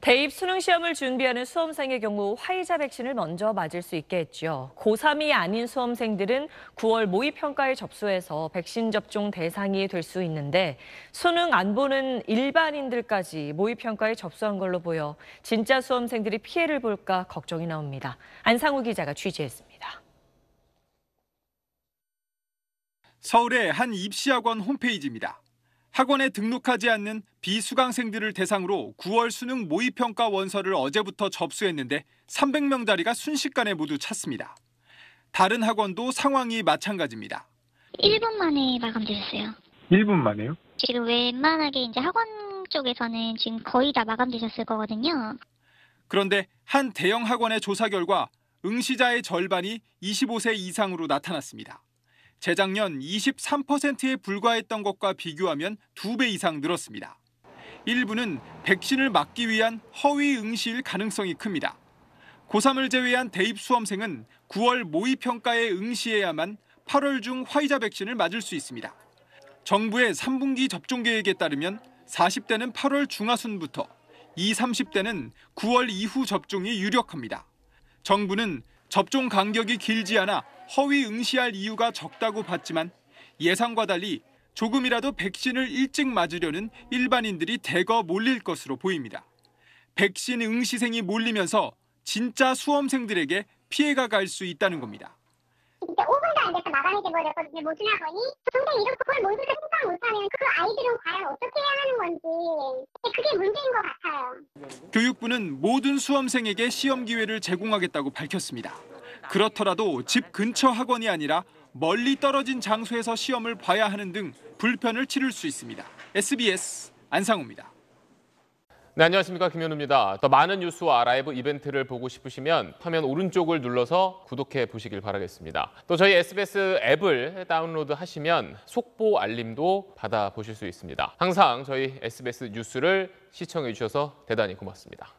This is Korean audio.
대입 수능 시험을 준비하는 수험생의 경우 화이자 백신을 먼저 맞을 수 있게 했죠. 고3이 아닌 수험생들은 9월 모의평가에 접수해서 백신 접종 대상이 될 수 있는데 수능 안 보는 일반인들까지 모의평가에 접수한 걸로 보여 진짜 수험생들이 피해를 볼까 걱정이 나옵니다. 안상우 기자가 취재했습니다. 서울의 한 입시학원 홈페이지입니다. 학원에 등록하지 않는 비수강생들을 대상으로 9월 수능 모의평가 원서를 어제부터 접수했는데 300명 자리가 순식간에 모두 찼습니다. 다른 학원도 상황이 마찬가지입니다. 1분 만에 마감되셨어요. 1분 만에요? 지금 웬만하게 이제 학원 쪽에서는 지금 거의 다 마감되셨을 거거든요. 그런데 한 대형 학원의 조사 결과 응시자의 절반이 25세 이상으로 나타났습니다. 재작년 23%에 불과했던 것과 비교하면 두 배 이상 늘었습니다. 일부는 백신을 맞기 위한 허위 응시일 가능성이 큽니다. 고3을 제외한 대입 수험생은 9월 모의평가에 응시해야만 8월 중 화이자 백신을 맞을 수 있습니다. 정부의 3분기 접종 계획에 따르면 40대는 8월 중하순부터 2, 30대는 9월 이후 접종이 유력합니다. 정부는 접종 간격이 길지 않아 허위 응시할 이유가 적다고 봤지만 예상과 달리 조금이라도 백신을 일찍 맞으려는 일반인들이 대거 몰릴 것으로 보입니다. 백신 응시생이 몰리면서 진짜 수험생들에게 피해가 갈 수 있다는 겁니다. 진짜 5분도 안 돼서 마감해되 버렸거든요. 모시나 보니 근데 이런 그걸 모두 다 생각 못하면 그 아이들은 과연 어떻게 해야 하는 건지 그게 문제인 것 같아요. 교육부는 모든 수험생에게 시험 기회를 제공하겠다고 밝혔습니다. 그렇더라도 집 근처 학원이 아니라 멀리 떨어진 장소에서 시험을 봐야 하는 등 불편을 치를 수 있습니다. SBS 안상우입니다. 네, 안녕하십니까 김현우입니다. 더 많은 뉴스와 라이브 이벤트를 보고 싶으시면 화면 오른쪽을 눌러서 구독해 보시길 바라겠습니다. 또 저희 SBS 앱을 다운로드 하시면 속보 알림도 받아 보실 수 있습니다. 항상 저희 SBS 뉴스를 시청해 주셔서 대단히 고맙습니다.